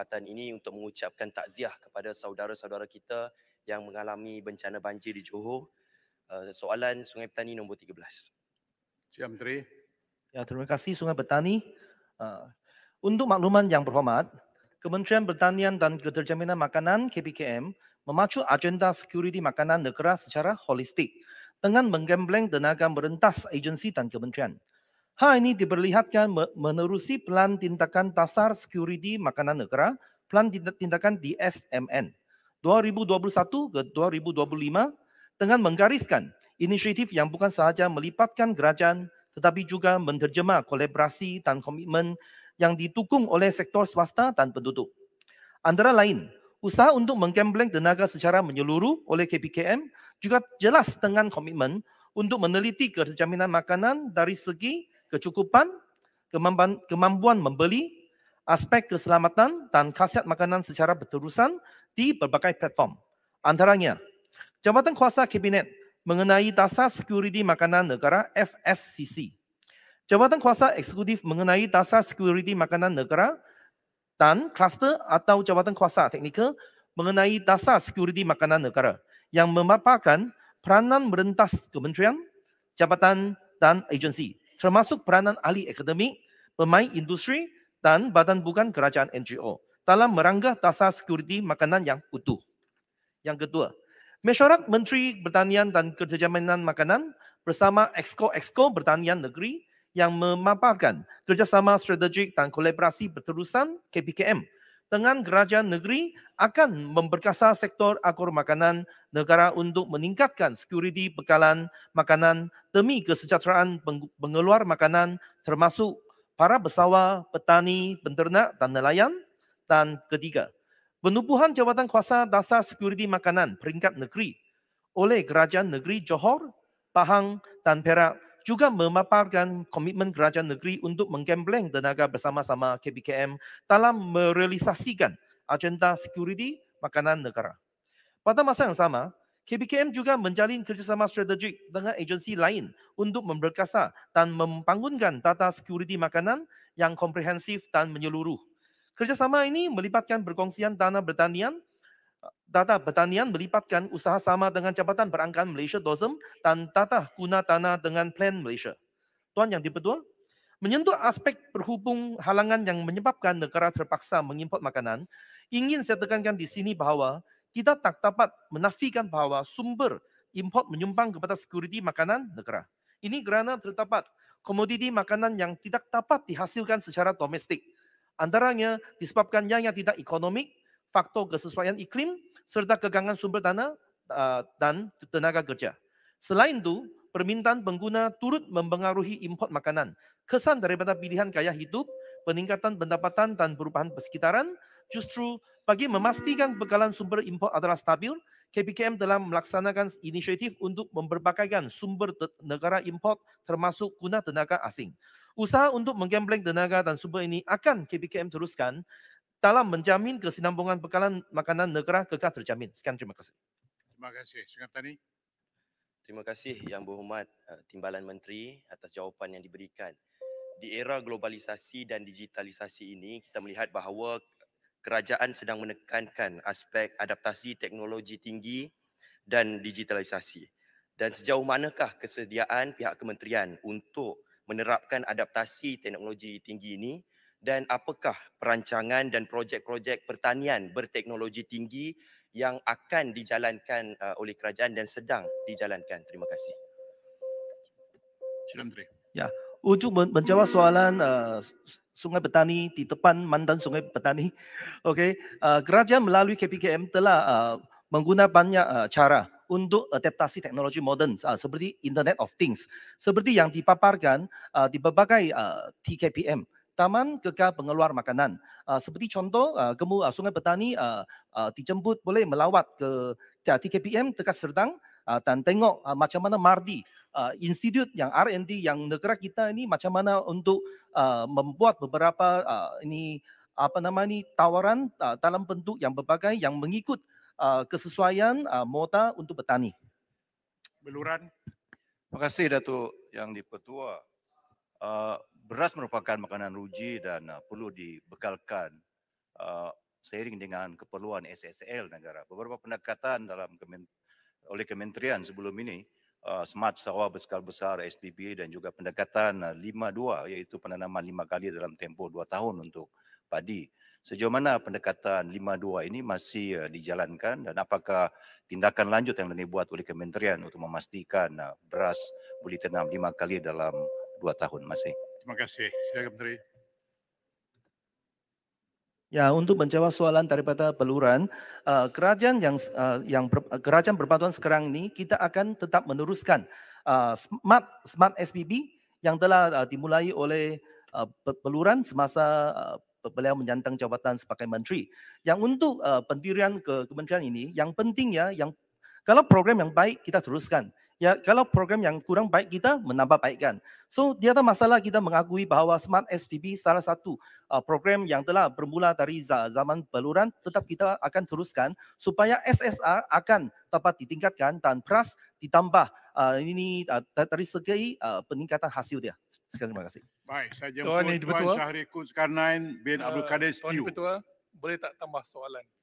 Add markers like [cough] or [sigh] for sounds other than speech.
kesempatan ini untuk mengucapkan takziah kepada saudara-saudara kita yang mengalami bencana banjir di Johor. Eh, soalan Sungai Petani nombor 13. Cik Menteri. Ya, terima kasih Sungai Petani. Eh, untuk makluman yang berhormat, Kementerian Pertanian dan Keterjaminan Makanan KPKM memacu agenda security makanan negara secara holistik dengan menggembleng tenaga merentas agensi dan kementerian. Hal ini diperlihatkan menerusi pelan tindakan dasar security makanan negara, pelan tindakan di SMN 2021 ke 2025 dengan menggariskan inisiatif yang bukan sahaja melipatkan gerakan tetapi juga menerjemah kolaborasi dan komitmen yang ditukung oleh sektor swasta dan penduduk. Antara lain, usaha untuk menggembleng tenaga secara menyeluruh oleh KPKM juga jelas dengan komitmen untuk meneliti kejaminan makanan dari segi kecukupan, kemampuan, membeli, aspek keselamatan dan khasiat makanan secara berterusan di berbagai platform. Antaranya, Jabatan Kuasa Kabinet mengenai Dasar Security Makanan Negara FSCC. Jabatan Kuasa Eksekutif mengenai Dasar Security Makanan Negara dan Kluster atau Jabatan Kuasa Teknikal mengenai Dasar Security Makanan Negara yang memaparkan peranan merentas kementerian, jabatan dan agensi termasuk peranan ahli akademik, pemain industri dan badan bukan kerajaan NGO dalam meranggah dasar sekuriti makanan yang utuh. Yang kedua, mesyuarat Menteri Pertanian dan Kerjajaminan Makanan bersama Exco-Exco Pertanian Negeri yang memaparkan kerjasama strategik dan kolaborasi berterusan KPKM dengan kerajaan negeri akan memperkasa sektor agro makanan negara untuk meningkatkan sekuriti bekalan makanan demi kesejahteraan pengeluar makanan termasuk para pesawat, petani, penternak dan nelayan. Dan ketiga, penubuhan jawatan kuasa dasar sekuriti makanan peringkat negeri oleh kerajaan negeri Johor, Pahang dan Perak juga memaparkan komitmen kerajaan negeri untuk menggembleng tenaga bersama-sama KBKM dalam merealisasikan agenda security makanan negara. Pada masa yang sama, KBKM juga menjalin kerjasama strategik dengan agensi lain untuk memperkasa dan membangunkan data security makanan yang komprehensif dan menyeluruh. Kerjasama ini melibatkan berkongsian dana pertanian, data pertanian melipatkan usaha sama dengan Jabatan Perangkan Malaysia Dosem dan data guna tanah dengan Plan Malaysia. Tuan Yang Dipertua, menyentuh aspek berhubung halangan yang menyebabkan negara terpaksa mengimport makanan, ingin saya tekankan di sini bahawa kita tak dapat menafikan bahawa sumber import menyumbang kepada sekuriti makanan negara. Ini kerana terdapat komoditi makanan yang tidak dapat dihasilkan secara domestik. Antaranya disebabkan yang tidak ekonomik faktor kesesuaian iklim serta kegangan sumber tanah uh, dan tenaga kerja. Selain itu, permintaan pengguna turut mempengaruhi import makanan. Kesan daripada pilihan gaya hidup, peningkatan pendapatan dan perubahan persekitaran justru bagi memastikan bekalan sumber import adalah stabil, KPKM telah melaksanakan inisiatif untuk memperbagaikan sumber negara import termasuk guna tenaga asing. Usaha untuk menggembleng tenaga dan sumber ini akan KPKM teruskan dalam menjamin kesinambungan bekalan makanan negara kekal terjamin. Sekian terima kasih. Terima kasih. Sungai Tani. Terima kasih Yang Berhormat eh, Timbalan Menteri atas jawapan yang diberikan. Di era globalisasi dan digitalisasi ini, kita melihat bahawa kerajaan sedang menekankan aspek adaptasi teknologi tinggi dan digitalisasi. Dan sejauh manakah kesediaan pihak kementerian untuk menerapkan adaptasi teknologi tinggi ini dan apakah perancangan dan projek-projek pertanian berteknologi tinggi yang akan dijalankan uh, oleh kerajaan dan sedang dijalankan. Terima kasih. Sila Menteri. Ya, ujung menjawab soalan uh, Sungai Petani di depan mantan Sungai Petani. [laughs] Okey, uh, kerajaan melalui KPKM telah uh, menggunakan banyak uh, cara untuk adaptasi teknologi moden uh, seperti Internet of Things, seperti yang dipaparkan uh, di berbagai uh, TKPM taman kekal pengeluar makanan. Uh, seperti contoh, uh, ah, kemu uh, ah, Sungai Petani uh, uh, dijemput boleh melawat ke, ke TKPM dekat Serdang uh, dan tengok uh, macam mana Mardi uh, institut yang R&D yang negara kita ini macam mana untuk uh, membuat beberapa uh, ini apa nama ni tawaran uh, dalam bentuk yang berbagai yang mengikut uh, kesesuaian uh, moda untuk petani. Beluran. Terima kasih Datuk Yang Dipertua. Uh, beras merupakan makanan ruji dan uh, perlu dibekalkan uh, seiring dengan keperluan SSL negara. Beberapa pendekatan dalam kemen- oleh kementerian sebelum ini Uh, smart sawah berskala besar SPB dan juga pendekatan uh, 5 iaitu penanaman lima kali dalam tempoh dua tahun untuk padi. Sejauh mana pendekatan 5-2 ini masih uh, dijalankan dan apakah tindakan lanjut yang dibuat oleh kementerian untuk memastikan uh, beras boleh tanam lima kali dalam dua tahun masih? Terima kasih. Silakan Menteri. Ya, untuk menjawab soalan daripada peluran, uh, kerajaan yang uh, yang ber, eh, kerajaan berpaduan sekarang ini kita akan tetap meneruskan uh, smart smart SPB yang telah uh, dimulai oleh uh, peluran semasa uh, beliau menyandang jawatan sebagai menteri. Yang untuk uh, pendirian ke kementerian ini yang penting ya, yang kalau program yang baik kita teruskan. Ya, kalau program yang kurang baik kita menambah baikkan. So, dia tiada masalah kita mengakui bahawa Smart SPB salah satu uh, program yang telah bermula dari zaman peluran tetap kita akan teruskan supaya SSR akan dapat ditingkatkan dan PRAS ditambah uh, ini dari uh, segi peningkatan hasil dia. Sekali terima kasih. Baik, saya jemput Tuan, Tuan Syahri bin Abdul Kadir Tuan Ketua, boleh tak tambah soalan?